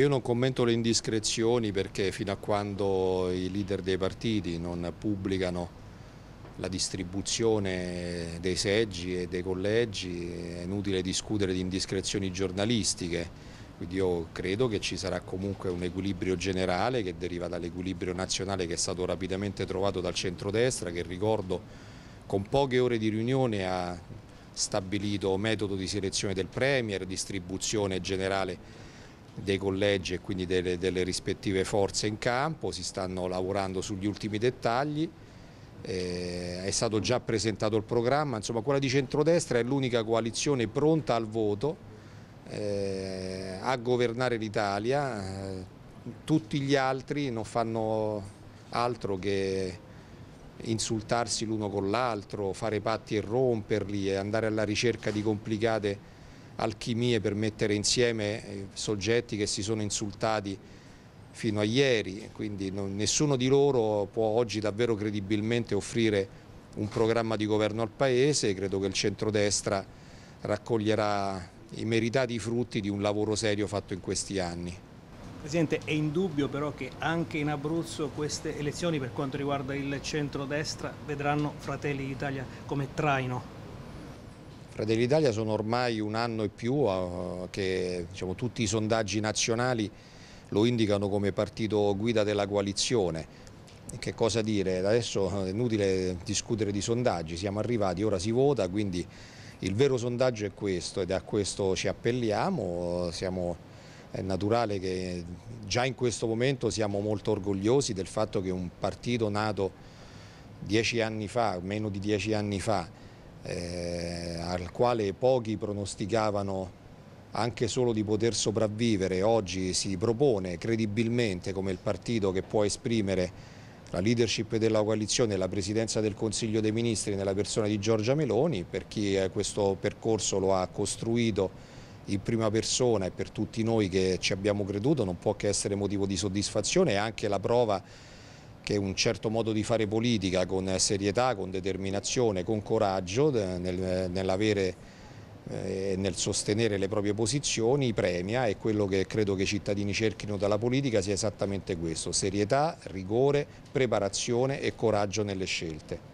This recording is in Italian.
Io non commento le indiscrezioni perché fino a quando i leader dei partiti non pubblicano la distribuzione dei seggi e dei collegi è inutile discutere di indiscrezioni giornalistiche. Quindi io credo che ci sarà comunque un equilibrio generale che deriva dall'equilibrio nazionale che è stato rapidamente trovato dal centrodestra che ricordo con poche ore di riunione ha stabilito metodo di selezione del Premier, distribuzione generale dei collegi e quindi delle, delle rispettive forze in campo, si stanno lavorando sugli ultimi dettagli. Eh, è stato già presentato il programma, insomma quella di centrodestra è l'unica coalizione pronta al voto eh, a governare l'Italia, eh, tutti gli altri non fanno altro che insultarsi l'uno con l'altro, fare patti e romperli e andare alla ricerca di complicate alchimie per mettere insieme eh, soggetti che si sono insultati fino a ieri, quindi nessuno di loro può oggi davvero credibilmente offrire un programma di governo al Paese, credo che il centrodestra raccoglierà i meritati frutti di un lavoro serio fatto in questi anni. Presidente, è indubbio però che anche in Abruzzo queste elezioni per quanto riguarda il centrodestra vedranno Fratelli d'Italia come traino. Fratelli d'Italia sono ormai un anno e più eh, che diciamo, tutti i sondaggi nazionali lo indicano come partito guida della coalizione. Che cosa dire? Adesso eh, è inutile discutere di sondaggi, siamo arrivati, ora si vota, quindi il vero sondaggio è questo ed a questo ci appelliamo. Siamo, è naturale che già in questo momento siamo molto orgogliosi del fatto che un partito nato dieci anni fa, meno di dieci anni fa, eh, al quale pochi pronosticavano anche solo di poter sopravvivere, oggi si propone credibilmente come il partito che può esprimere la leadership della coalizione e la presidenza del Consiglio dei Ministri nella persona di Giorgia Meloni, per chi eh, questo percorso lo ha costruito in prima persona e per tutti noi che ci abbiamo creduto non può che essere motivo di soddisfazione e anche la prova che un certo modo di fare politica con serietà, con determinazione, con coraggio nel, nell'avere eh, e nel sostenere le proprie posizioni premia e quello che credo che i cittadini cerchino dalla politica sia esattamente questo, serietà, rigore, preparazione e coraggio nelle scelte.